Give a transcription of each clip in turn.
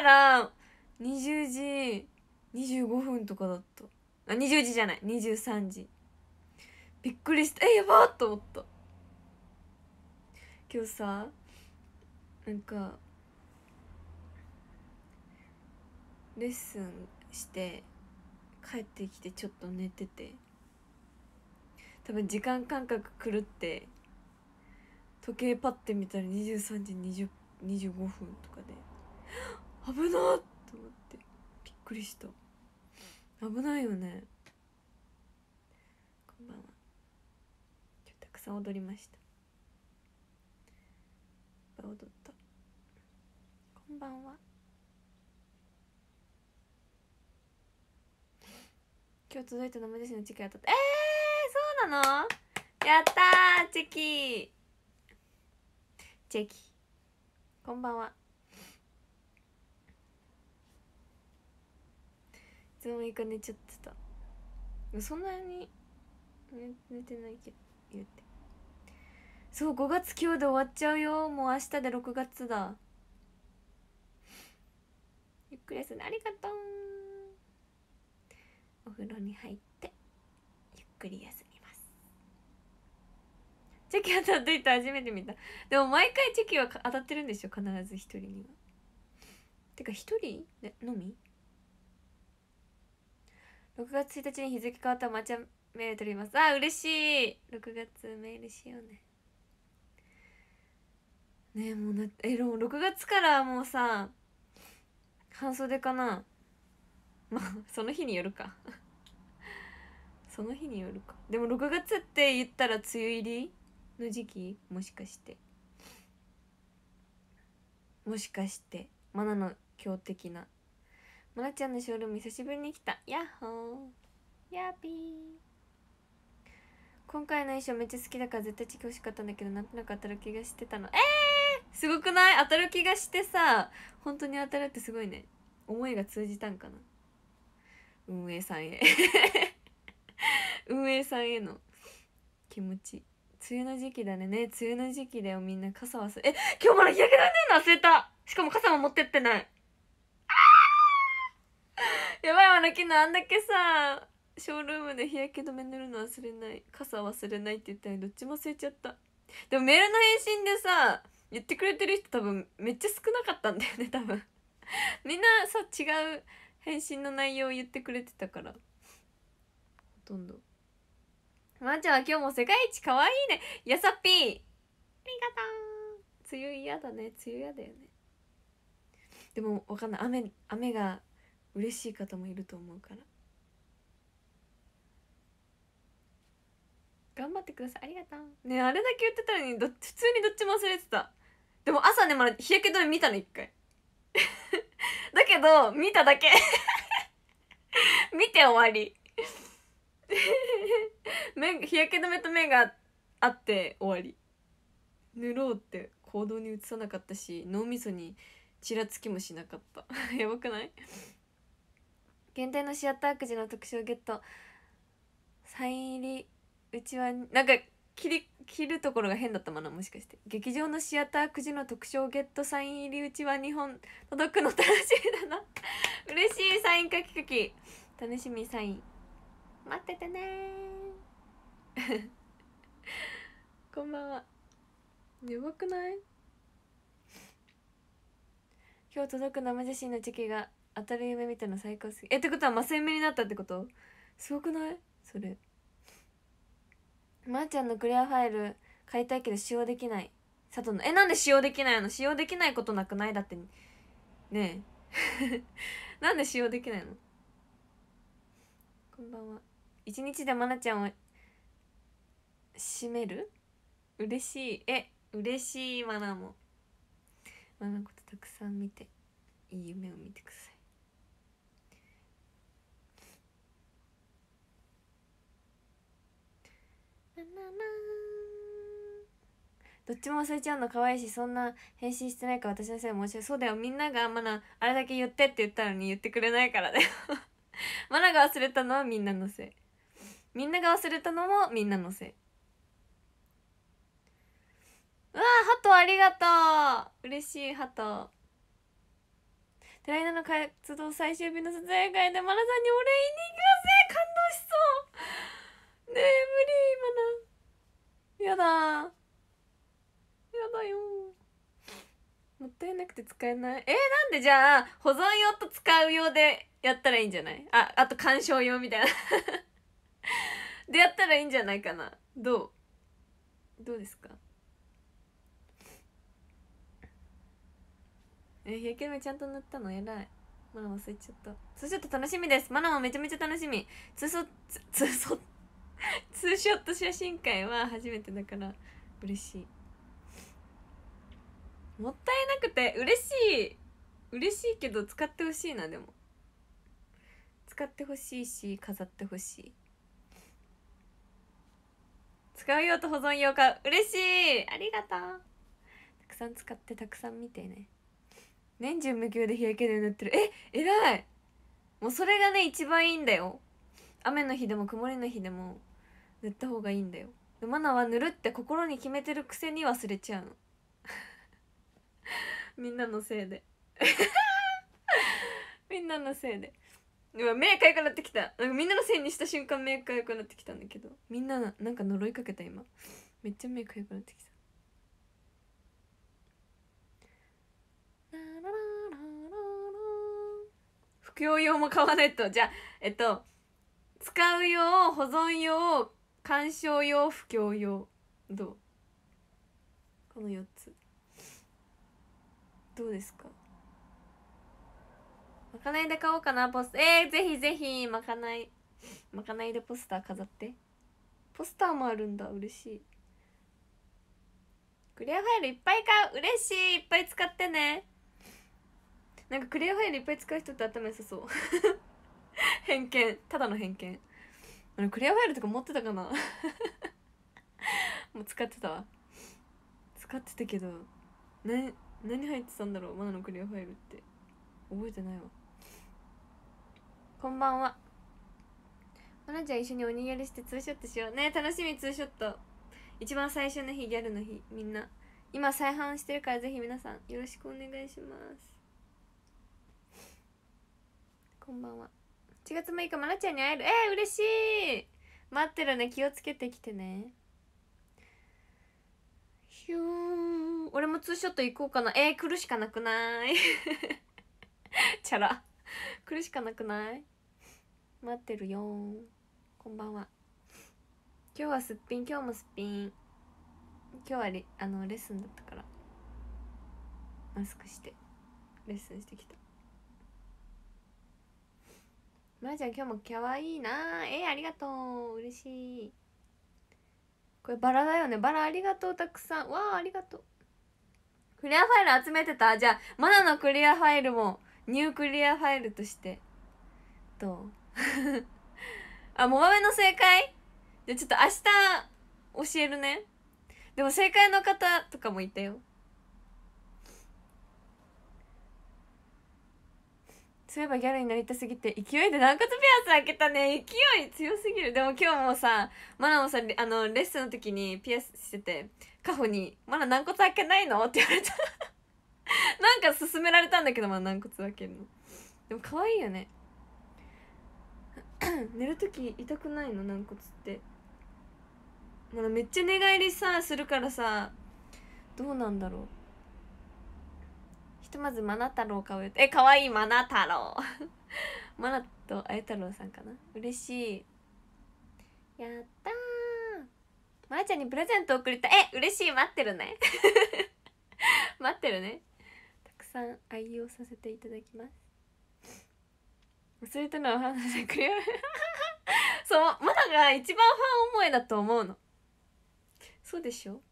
ら20時25分とかだったあ20時じゃない23時びっくりしたえやばっと思った今日さなんかレッスンして帰ってきてちょっと寝てて多分時間感覚狂って時計パッて見たら23時20 25分とかで危なと思ってびっくりした危ないよねこんばんはたくさん踊りました踊ったこんばんは今日届いた生ですのチキ当たったえー、そうなのやったチェキチェキこんばんはつの間か寝ちゃってたそんなに寝てないけど言ってそう5月今日で終わっちゃうよもう明日で6月だゆっくり休んでありがとうお風呂に入ってゆっくり休みますチェキ当たっといた初めて見たでも毎回チェキは当たってるんでしょ必ず一人にはてか一人のみ6月1日に日付変わったまちゃメール取りますあ嬉しい6月メールしようねねえもうなえも6月からもうさ半袖かなまあその日によるかその日によるかでも6月って言ったら梅雨入りの時期もしかしてもしかしてマナの強的なまなちゃんのショールーム久しぶりに来たやっほーやっぴー今回の衣装めっちゃ好きだから絶対着てほしかったんだけどなんとなく当たる気がしてたのえー、すごくない当たる気がしてさ本当に当たるってすごいね思いが通じたんかな運営さんへ 運営さんへの気持ち梅雨の時期だねね梅雨の時期だよみんな傘忘れえ今日まだ日焼け止めの忘れたしかも傘も持ってってない やばいわな昨日あんだけさショールームで日焼け止め塗るの忘れない傘忘れないって言ったのにどっちも忘れちゃったでもメールの返信でさ言ってくれてる人多分めっちゃ少なかったんだよね 多分みんなさ違う返信の内容を言ってくれてたからほとんどまんちゃんは今日も世界一可愛いねやさぴーありがとう梅雨嫌だね梅雨嫌だよねでもわかんない雨雨が嬉しい方もいると思うから頑張ってくださいありがとうねあれだけ言ってたのにど普通にどっちも忘れてたでも朝ねまだ日焼け止め見たの一回 だけど見ただけ 見て終わり 目日焼け止めと目があって終わり塗ろうって行動に移さなかったし脳みそにちらつきもしなかったやばくない限定のシアターくじの特集をゲットサイン入りうちはなんか切り切るところが変だったものもしかして劇場のシアターくじの特賞ゲットサイン入りうちは日本届くの楽しみだな 嬉しいサイン書き書き楽しみサイン待っててね こんばんはやばくない今日届く生写真の時期が当たる夢みたな最高すぎえってことはマス夢になったってことすごくないそれまー、あ、ちゃんのクリアファイル買いたいけど使用できない佐藤のえなんで使用できないの使用できないことなくないだってねえ なんで使用できないのこんばんは一日でまなちゃんを閉める嬉しいえ嬉しいまなもまなことたくさん見ていい夢を見てくださいどっちも忘れちゃうの可愛いしそんな返信してないか私のせい申し訳そうだよみんながマナあれだけ言ってって言ったのに言ってくれないからだよマナが忘れたのはみんなのせいみんなが忘れたのもみんなのせいうわハトありがとう嬉しいハト寺井の活動最終日の撮影会でマナさんにお礼に行きますね感動しそうねえ無理マナやだやだよもったいなくて使えないえー、なんでじゃあ保存用と使う用でやったらいいんじゃないああと鑑賞用みたいな でやったらいいんじゃないかなどうどうですかえー、日焼け止めちゃんと塗ったの偉いマナ忘れちゃったツーショット楽しみですマナもめちゃめちゃ楽しみツーシットツーッ ツーショット写真会は初めてだから嬉しいもったいなくて嬉しい嬉しいけど使ってほしいなでも使ってほしいし飾ってほしい使う用と保存用か嬉しいありがとうたくさん使ってたくさん見てね年中無休で日焼けで塗ってるえ偉いもうそれがね一番いいんだよ雨の日でも曇りの日でも塗った方がいいんだよマナは塗るって心に決めてるくせに忘れちゃうの みんなのせいで みんなのせいで今目かゆくなってきたなんかみんなのせいにした瞬間目かゆくなってきたんだけどみんななんか呪いかけた今めっちゃ目かゆくなってきた服用用も買わないとじゃあえっと使う用保存用鑑賞用不況用どうこの4つどうですかまかないで買おうかなポスえー、ぜひぜひまかないまかないでポスター飾ってポスターもあるんだ嬉しいクリアファイルいっぱい買う嬉しいいっぱい使ってねなんかクリアファイルいっぱい使う人って頭良さそう 偏見ただの偏見あのクリアファイルとか持ってたかな もう使ってたわ使ってたけど何何入ってたんだろうマナのクリアファイルって覚えてないわこんばんはマナちゃん一緒におにぎりしてツーショットしようね楽しみツーショット一番最初の日ギャルの日みんな今再販してるからぜひ皆さんよろしくお願いしますこんばんは7月6日まなちゃんに会えるえー、嬉しい待ってるね気をつけてきてねヒュー俺もツーショット行こうかなえー、来るしかなくない チャラ来るしかなくない待ってるよこんばんは今日はすっぴん今日もすっぴん今日はレあのレッスンだったからマスクしてレッスンしてきたまー、あ、ちゃん今日もかわいいなえー、ありがとう嬉しいこれバラだよねバラありがとうたくさんわあありがとうクリアファイル集めてたじゃあマナのクリアファイルもニュークリアファイルとしてどう あモバメの正解じゃあちょっと明日教えるねでも正解の方とかもいたよそういえばギャルになりたすぎて勢いで軟骨ピアス開けたね勢い強すぎるでも今日もさマナもさあのレッスンの時にピアスしててカホに「まだ軟骨開けないの?」って言われたなんか勧められたんだけどまあ軟骨開けるのでも可愛いよね 寝る時痛くないの軟骨ってまだめっちゃ寝返りさするからさどうなんだろうひとまずマナ太郎顔えかわいいマナ太郎 マナとあや太郎さんかな嬉しいやったーまやちゃんにプレゼント送りたえ嬉しい待ってるね 待ってるねたくさん愛用させていただきます忘れたのはお話さんくれア そうマナが一番ファン思いだと思うのそうでしょ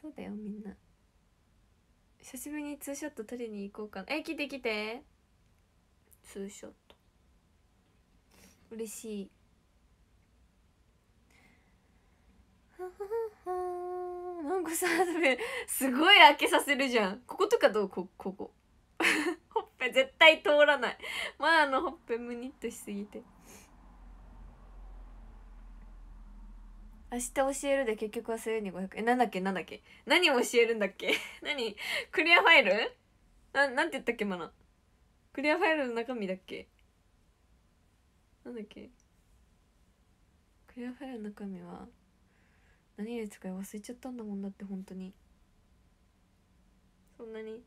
そうだよみんな久しぶりにツーショット撮りに行こうかなえ来て来てツーショット嬉しいなんかさすごい開けさせるじゃんこことかどうこここ ほっぺ絶対通らないまああのほっぺむにっとしすぎて。明日教えるで結局忘れるに500えなんだっけなんだっけ何を教えるんだっけ 何クリアファイルななんて言ったっけまだ。クリアファイルの中身だっけなんだっけクリアファイルの中身は何で使い忘れちゃったんだもんだって本当にそんなに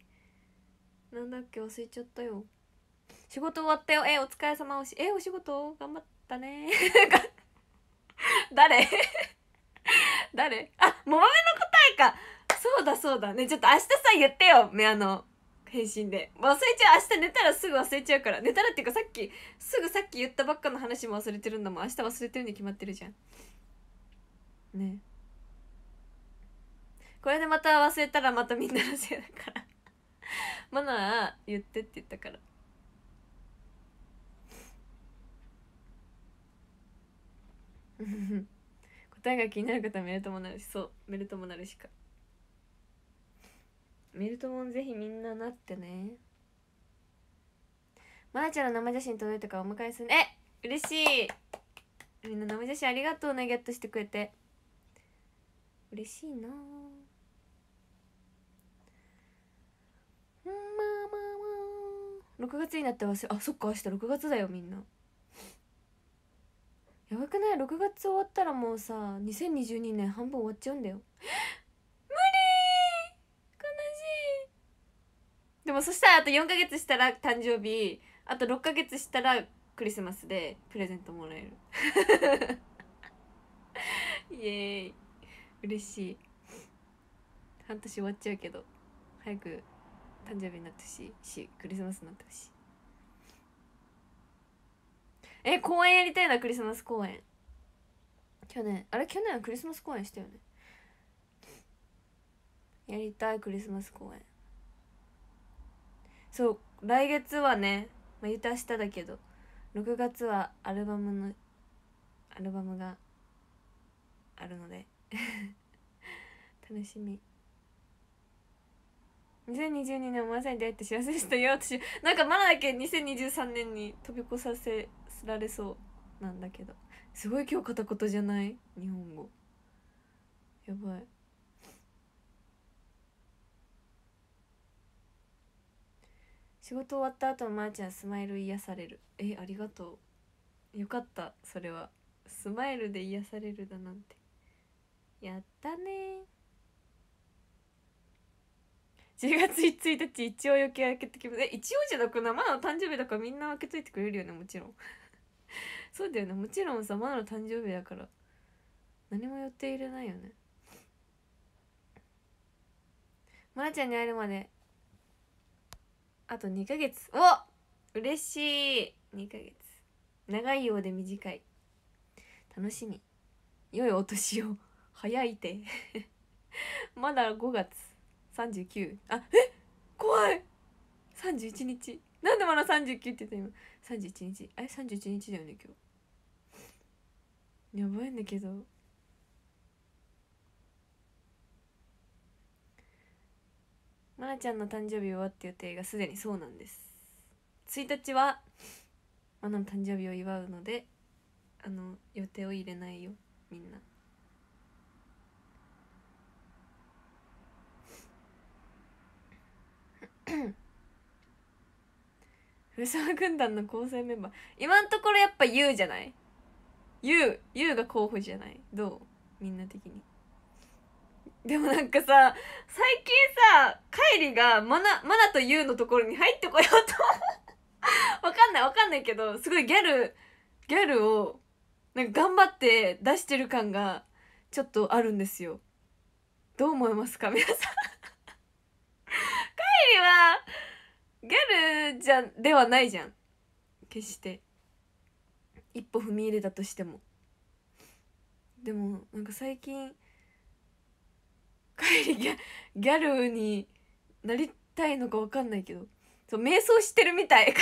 なんだっけ忘れちゃったよ仕事終わったよえお疲れ様おしえお仕事頑張ったね 誰 誰あ、もまめの答えかそうだそうだね。ちょっと明日さ、言ってよ。目あの、返信で。忘れちゃう。明日寝たらすぐ忘れちゃうから。寝たらっていうかさっき、すぐさっき言ったばっかの話も忘れてるんだもん。明日忘れてるに決まってるじゃん。ねこれでまた忘れたらまたみんなのせいだから。マナー言ってって言ったから。答えが気になる方はメルトモなるしそうメルトモなるしかメルトモンぜひみんななってねまなちゃんの生写真届いたからお迎えするえ嬉しいみんな生写真ありがとうねゲットしてくれて嬉しいなうんまあまあまあ6月になって忘れあそっか明日6月だよみんなやばくない ?6 月終わったらもうさ2022年半分終わっちゃうんだよ無理悲しいでもそしたらあと4ヶ月したら誕生日あと6ヶ月したらクリスマスでプレゼントもらえる イエーイ嬉しい半年終わっちゃうけど早く誕生日になってほしいしクリスマスになってほしいえ公演やりたいなクリスマス公演去年あれ去年はクリスマス公演したよねやりたいクリスマス公演そう来月はね、まあ、言うて明日だけど6月はアルバムのアルバムがあるので 楽しみ2022年もまさに出会って幸せでしたよ私なんかまだだけ2023年に飛び越させつられそうなんだけどすごい今日片言じゃない日本語やばい仕事終わった後まーちゃんスマイル癒されるえありがとうよかったそれはスマイルで癒されるだなんてやったね10月1日一応余計開けてきます一応じゃなくなまだ誕生日だからみんな開けといてくれるよねもちろんそうだよねもちろんさまだの誕生日だから何も予定入れないよねまなちゃんに会えるまであと2ヶ月お嬉しい2ヶ月長いようで短い楽しみ良いお年を早いて まだ5月39あえ怖い31日なんでまだ39って言った今31日え三31日だよね今日やばいんだけどまなちゃんの誕生日はって予定がすでにそうなんです1日はまなの誕生日を祝うのであの予定を入れないよみんな藤沢軍団の構成メンバー今のところやっぱ YOU じゃない ?YOUYOU が候補じゃないどうみんな的にでもなんかさ最近さカイリがマナマナと YOU のところに入ってこようと わかんないわかんないけどすごいギャルギャルをなんか頑張って出してる感がちょっとあるんですよどう思いますか皆さん カイリはギャルじゃではないじゃん決して一歩踏み入れたとしてもでもなんか最近帰りギャギャルになりたいのか分かんないけどそう瞑想してるみたい帰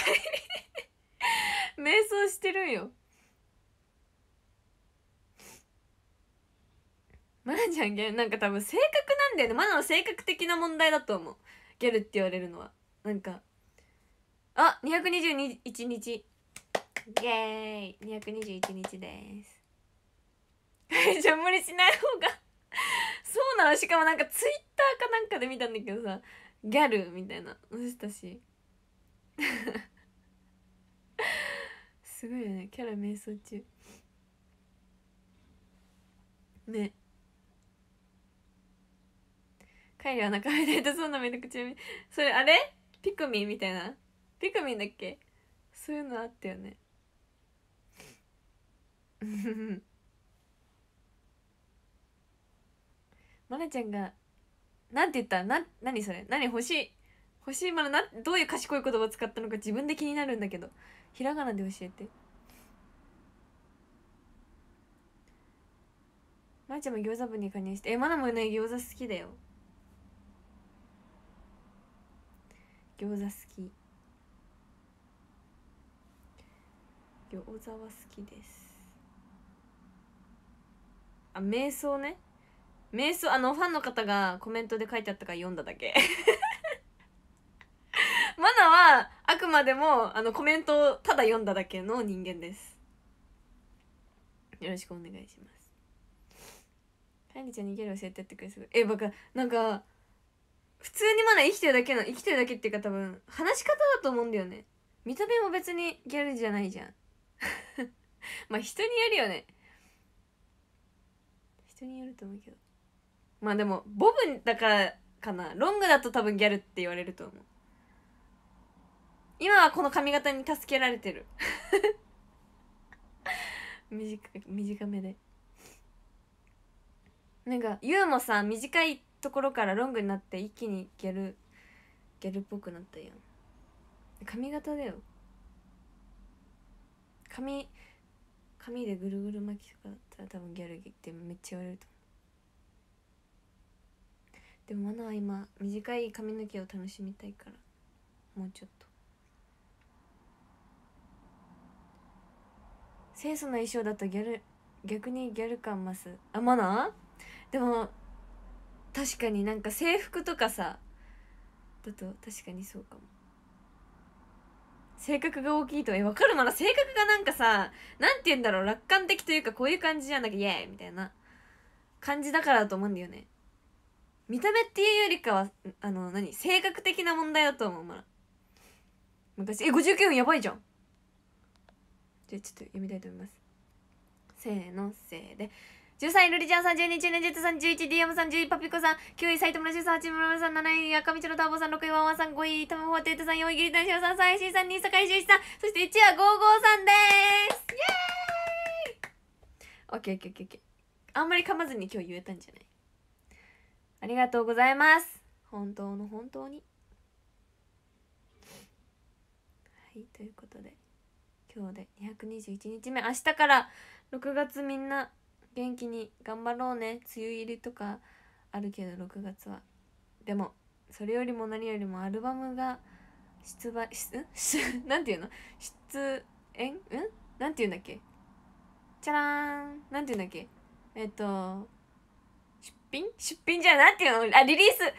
り瞑想してるんよマナちゃんギャルなんか多分性格なんだよねマナの性格的な問題だと思うギャルって言われるのはなんかあ二221日イエーイ221日です じゃあ無理しない方がそうなのしかもなんかツイッターかなんかで見たんだけどさギャルみたいなのしたし すごいよねキャラ迷走中ね帰りは中身で痛そんな目で口を見それあれピクミンみたいなピクミンだっけそういうのあったよねまな ちゃんがなんて言ったな何それ何しいまななどういう賢い言葉を使ったのか自分で気になるんだけどひらがなで教えてまなちゃんも餃子部に加入してえまなもね餃子好きだよ餃子好き餃子は好きですあ瞑想ね瞑想あのファンの方がコメントで書いてあったから読んだだけ マナはあくまでもあのコメントをただ読んだだけの人間ですよろしくお願いしますカエりちゃん逃げる教えてってくれすごいえバカなんか普通にまだ生きてるだけの生きてるだけっていうか多分話し方だと思うんだよね見た目も別にギャルじゃないじゃん まあ人によるよね人によると思うけどまあでもボブだからかなロングだと多分ギャルって言われると思う今はこの髪型に助けられてる 短短めでなんかユウもさ短いところからロングになって一気にギャルギャルっぽくなったやん髪型だよ髪髪でぐるぐる巻きとかだったら多分ギャルゲってめっちゃ言われると思うでもマナは今短い髪の毛を楽しみたいからもうちょっと清楚な衣装だとギャル逆にギャル感増すあマナでも確かになんか制服とかさだと確かにそうかも性格が大きいとえ分かるなら性格がなんかさなんて言うんだろう楽観的というかこういう感じじゃなきゃイエーイみたいな感じだからだと思うんだよね見た目っていうよりかはあの何性格的な問題だと思うまだ昔え59分やばいじゃんじゃあちょっと読みたいと思いますせーのせーで13位、ルリちゃんさん、12位、チュネジェットさん、11位、DM さん、10位、パピコさん、9位、埼玉のシュさん、八村さん、7位、赤道のターボさん、6位、ワンワンさん、5位、タムホワテートさん、4位、ギリタンシオさん、3位、シーさん、2位、坂井修一さん、そして1位はゴーゴーさんでーすイェーイオッケーオッケーオッケーオッケー。あんまり噛まずに今日言えたんじゃないありがとうございます。本当の本当に。はい、ということで、今日で221日目、明日から6月みんな、元気に頑張ろうね梅雨入りとかあるけど6月はでもそれよりも何よりもアルバムが出売しなんていうの出演んなんていうんだっけチャラーンなんていうんだっけえっと出品出品じゃなんていうのあリリース